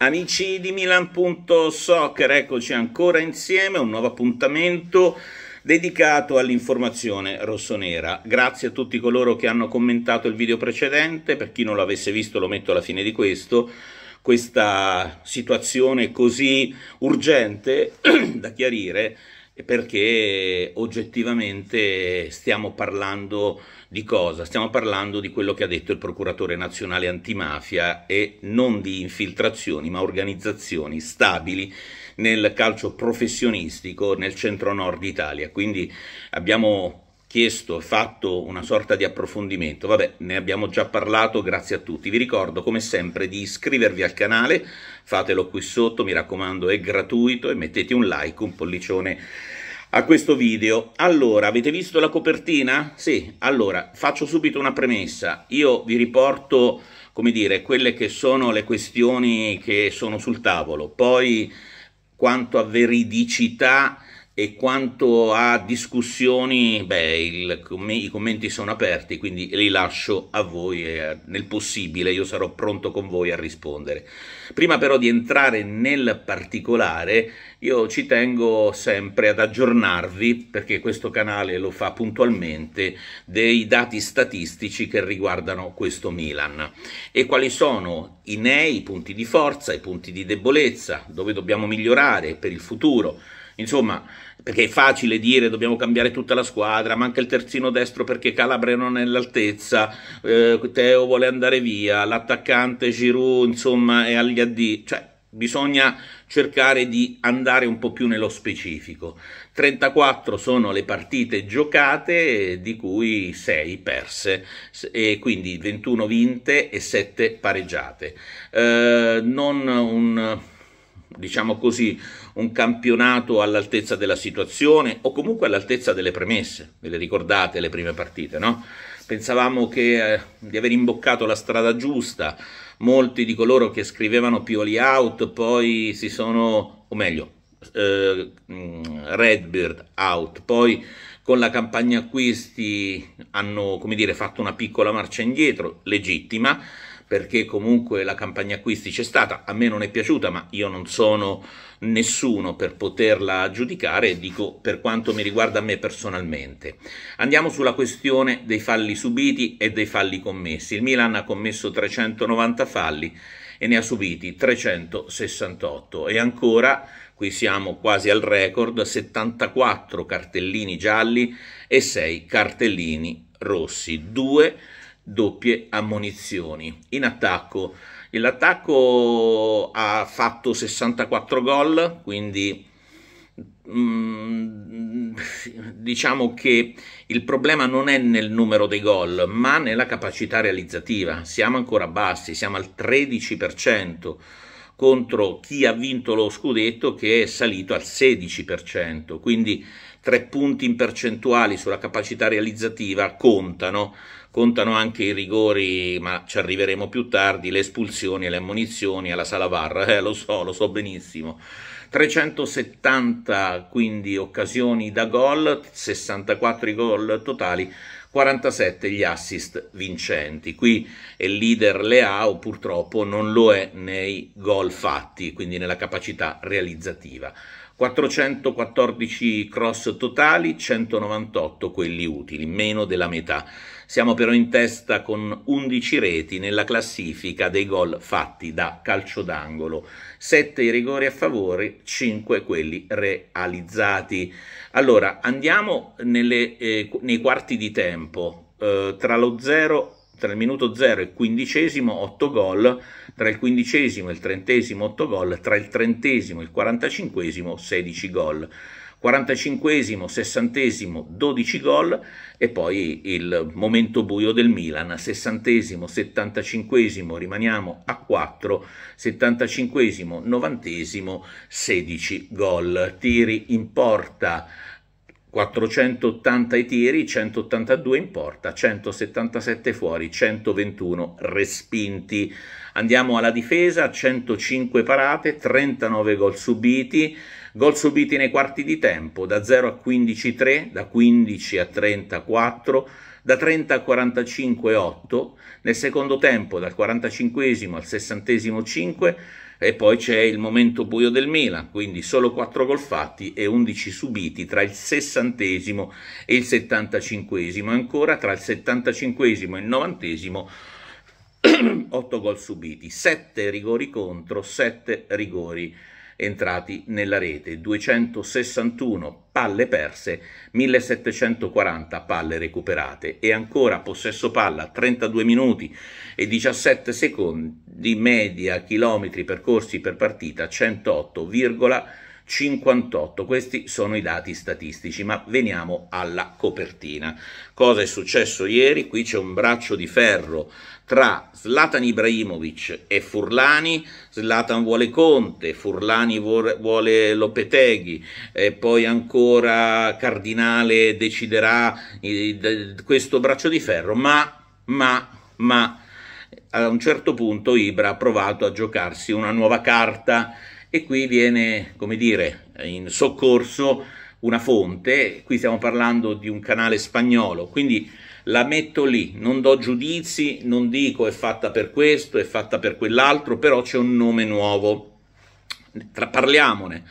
Amici di Milan.soccer, eccoci ancora insieme, un nuovo appuntamento dedicato all'informazione rossonera. Grazie a tutti coloro che hanno commentato il video precedente, per chi non l'avesse visto lo metto alla fine di questo, questa situazione così urgente da chiarire perché oggettivamente stiamo parlando di cosa? Stiamo parlando di quello che ha detto il procuratore nazionale antimafia e non di infiltrazioni, ma organizzazioni stabili nel calcio professionistico nel centro-nord Italia. Quindi abbiamo chiesto e fatto una sorta di approfondimento. Vabbè, ne abbiamo già parlato, grazie a tutti. Vi ricordo come sempre di iscrivervi al canale, fatelo qui sotto, mi raccomando, è gratuito e mettete un like, un pollicione a questo video. Allora, avete visto la copertina? Sì, allora faccio subito una premessa. Io vi riporto, come dire, quelle che sono le questioni che sono sul tavolo. Poi quanto a veridicità e quanto a discussioni, beh, il, i commenti sono aperti, quindi li lascio a voi e eh, nel possibile io sarò pronto con voi a rispondere. Prima però di entrare nel particolare, io ci tengo sempre ad aggiornarvi, perché questo canale lo fa puntualmente, dei dati statistici che riguardano questo Milan e quali sono i nei, i punti di forza, i punti di debolezza, dove dobbiamo migliorare per il futuro Insomma, perché è facile dire dobbiamo cambiare tutta la squadra, manca il terzino destro perché Calabria non è all'altezza, eh, Teo vuole andare via, l'attaccante Giroud insomma è agli addi, cioè bisogna cercare di andare un po' più nello specifico. 34 sono le partite giocate di cui 6 perse, e quindi 21 vinte e 7 pareggiate. Eh, non un diciamo così, un campionato all'altezza della situazione o comunque all'altezza delle premesse. Ve le ricordate le prime partite, no? Pensavamo che, eh, di aver imboccato la strada giusta, molti di coloro che scrivevano Pioli out poi si sono, o meglio, eh, mm, Redbird out, poi con la campagna acquisti hanno, come dire, fatto una piccola marcia indietro, legittima, perché comunque la campagna acquisti c'è stata, a me non è piaciuta, ma io non sono nessuno per poterla giudicare, e dico per quanto mi riguarda a me personalmente. Andiamo sulla questione dei falli subiti e dei falli commessi. Il Milan ha commesso 390 falli e ne ha subiti 368 e ancora qui siamo quasi al record 74 cartellini gialli e 6 cartellini rossi due doppie ammonizioni. In attacco, l'attacco ha fatto 64 gol, quindi mm, diciamo che il problema non è nel numero dei gol ma nella capacità realizzativa siamo ancora bassi siamo al 13% contro chi ha vinto lo scudetto che è salito al 16%, quindi tre punti in percentuali sulla capacità realizzativa contano, contano anche i rigori, ma ci arriveremo più tardi, le espulsioni e le ammonizioni alla sala barra, eh, lo so, lo so benissimo. 370 quindi occasioni da gol, 64 gol totali, 47 gli assist vincenti. Qui il leader Leao purtroppo non lo è nei gol fatti, quindi nella capacità realizzativa. 414 cross totali, 198 quelli utili, meno della metà. Siamo però in testa con 11 reti nella classifica dei gol fatti da calcio d'angolo, 7 i rigori a favore, 5 quelli realizzati. Allora andiamo nelle, eh, nei quarti di tempo, eh, tra lo 0 tra il minuto 0 e il quindicesimo 8 gol, tra il quindicesimo e il trentesimo 8 gol, tra il trentesimo e il quarantacinquesimo 16 gol. 45esimo, 60esimo, 12 gol e poi il momento buio del Milan, 60esimo, 75esimo, rimaniamo a 4, 75esimo, 90esimo, 16 gol, tiri in porta 480 i tiri, 182 in porta, 177 fuori, 121 respinti. Andiamo alla difesa, 105 parate, 39 gol subiti, gol subiti nei quarti di tempo, da 0 a 15 3, da 15 a 34, da 30 a 45 8, nel secondo tempo dal 45 al 60 5, e poi c'è il momento buio del Milan, quindi solo 4 gol fatti e 11 subiti tra il 60 esimo e il 75 esimo ancora tra il 75 esimo e il 90 esimo 8 gol subiti, 7 rigori contro, 7 rigori entrati nella rete, 261 palle perse, 1740 palle recuperate e ancora possesso palla 32 minuti e 17 secondi, media chilometri percorsi per partita 108,5 58. Questi sono i dati statistici, ma veniamo alla copertina. Cosa è successo ieri? Qui c'è un braccio di ferro tra Zlatan Ibrahimovic e Furlani, Zlatan vuole Conte, Furlani vuole Lopeteghi, e poi ancora Cardinale deciderà questo braccio di ferro, ma, ma, ma a un certo punto Ibra ha provato a giocarsi una nuova carta e qui viene, come dire, in soccorso una fonte, qui stiamo parlando di un canale spagnolo, quindi la metto lì, non do giudizi, non dico è fatta per questo, è fatta per quell'altro, però c'è un nome nuovo, Tra, parliamone.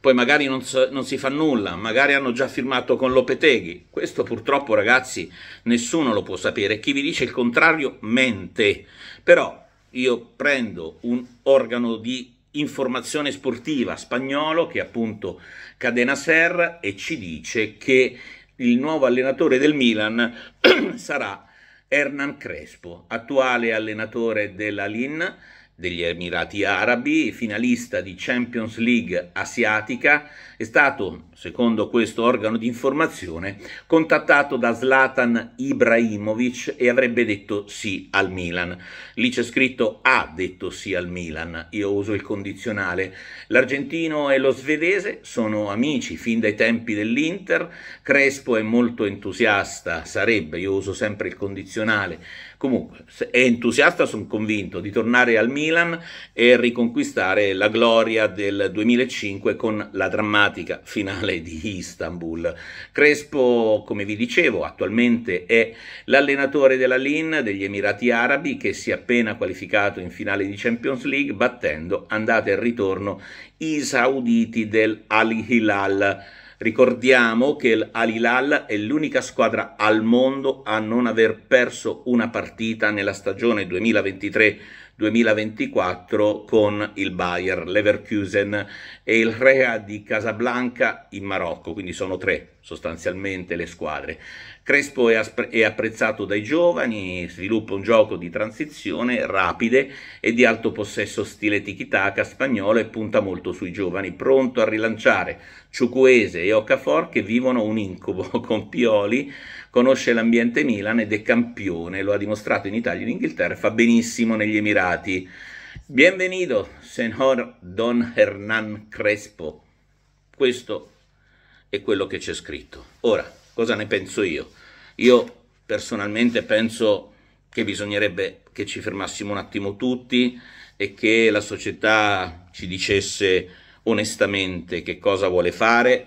Poi magari non, non, si fa nulla, magari hanno già firmato con Lopeteghi. Questo purtroppo ragazzi nessuno lo può sapere, chi vi dice il contrario mente. Però io prendo un organo di informazione sportiva spagnolo che è appunto Cadena Ser e ci dice che il nuovo allenatore del Milan sarà Hernan Crespo, attuale allenatore della Lin degli Emirati Arabi, finalista di Champions League asiatica, è stato, secondo questo organo di informazione, contattato da Zlatan Ibrahimovic e avrebbe detto sì al Milan. Lì c'è scritto ha detto sì al Milan, io uso il condizionale. L'argentino e lo svedese sono amici fin dai tempi dell'Inter, Crespo è molto entusiasta, sarebbe, io uso sempre il condizionale, Comunque è entusiasta, sono convinto, di tornare al Milan e riconquistare la gloria del 2005 con la drammatica finale di Istanbul. Crespo, come vi dicevo, attualmente è l'allenatore della Lin degli Emirati Arabi che si è appena qualificato in finale di Champions League battendo andata e ritorno i sauditi del Al Hilal. Ricordiamo che lal è l'unica squadra al mondo a non aver perso una partita nella stagione 2023 2024 con il Bayer Leverkusen e il Rea di Casablanca in Marocco, quindi sono tre sostanzialmente le squadre. Crespo è, apprezzato dai giovani, sviluppa un gioco di transizione rapide e di alto possesso stile tiki-taka spagnolo e punta molto sui giovani, pronto a rilanciare Ciucuese e Ocafor che vivono un incubo con Pioli conosce l'ambiente Milan ed è campione, lo ha dimostrato in Italia e in Inghilterra, fa benissimo negli Emirati. Benvenuto, signor Don Hernan Crespo. Questo è quello che c'è scritto. Ora, cosa ne penso io? Io personalmente penso che bisognerebbe che ci fermassimo un attimo tutti e che la società ci dicesse onestamente che cosa vuole fare,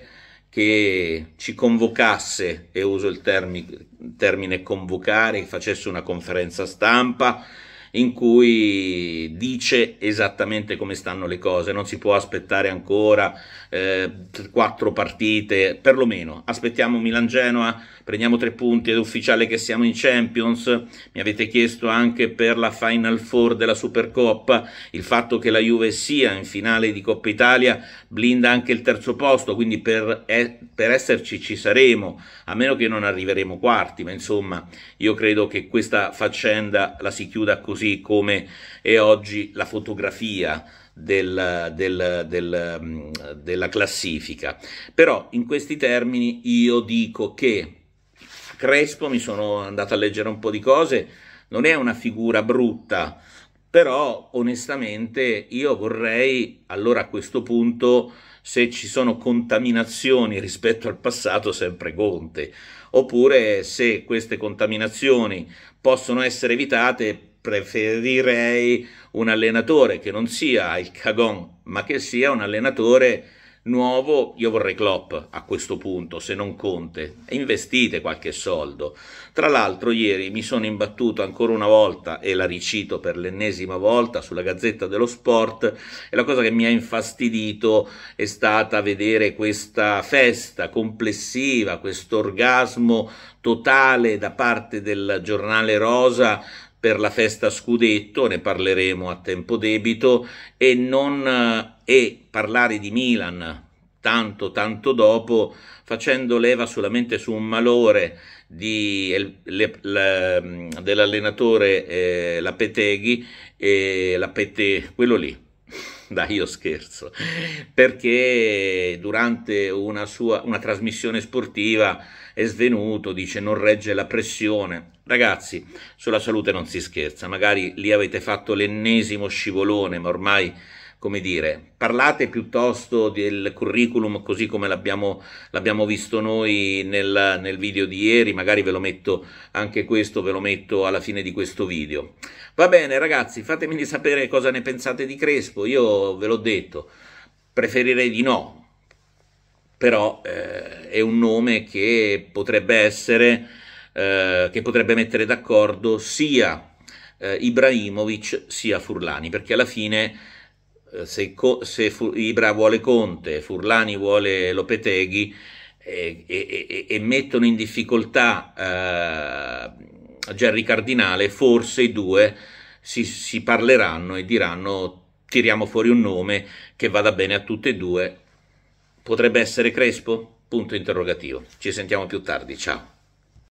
che ci convocasse, e uso il termine, termine convocare, facesse una conferenza stampa in cui dice esattamente come stanno le cose, non si può aspettare ancora eh, quattro partite, perlomeno aspettiamo Milan-Genoa, prendiamo tre punti, è ufficiale che siamo in Champions, mi avete chiesto anche per la Final Four della Supercoppa, il fatto che la Juve sia in finale di Coppa Italia blinda anche il terzo posto, quindi per, eh, per esserci ci saremo, a meno che non arriveremo quarti, ma insomma io credo che questa faccenda la si chiuda così così come è oggi la fotografia del, del, del, mm, della classifica. Però in questi termini io dico che Crespo, mi sono andato a leggere un po' di cose, non è una figura brutta, però onestamente io vorrei allora a questo punto se ci sono contaminazioni rispetto al passato sempre Conte oppure se queste contaminazioni possono essere evitate preferirei un allenatore che non sia il Cagon, ma che sia un allenatore nuovo, io vorrei Klopp a questo punto, se non Conte, investite qualche soldo. Tra l'altro ieri mi sono imbattuto ancora una volta, e la ricito per l'ennesima volta, sulla Gazzetta dello Sport, e la cosa che mi ha infastidito è stata vedere questa festa complessiva, questo orgasmo totale da parte del giornale rosa per la festa scudetto, ne parleremo a tempo debito, e, non, eh, e parlare di Milan tanto tanto dopo facendo leva solamente su un malore di, le, le, mm, dell'allenatore eh, Lapeteghi, eh, Lapete, quello lì. Dai, io scherzo, perché durante una, sua, una trasmissione sportiva è svenuto, dice non regge la pressione. Ragazzi, sulla salute non si scherza, magari lì avete fatto l'ennesimo scivolone, ma ormai come dire, parlate piuttosto del curriculum così come l'abbiamo, l'abbiamo visto noi nel, nel, video di ieri, magari ve lo metto anche questo, ve lo metto alla fine di questo video. Va bene ragazzi, fatemi sapere cosa ne pensate di Crespo, io ve l'ho detto, preferirei di no, però eh, è un nome che potrebbe essere, eh, che potrebbe mettere d'accordo sia eh, Ibrahimovic sia Furlani, perché alla fine eh, se, se Fu, Ibra vuole Conte, Furlani vuole Lopeteghi eh, e, e, e mettono in difficoltà eh, Gerry Cardinale, forse i due si, si parleranno e diranno tiriamo fuori un nome che vada bene a tutte e due. Potrebbe essere Crespo? Punto interrogativo. Ci sentiamo più tardi, ciao.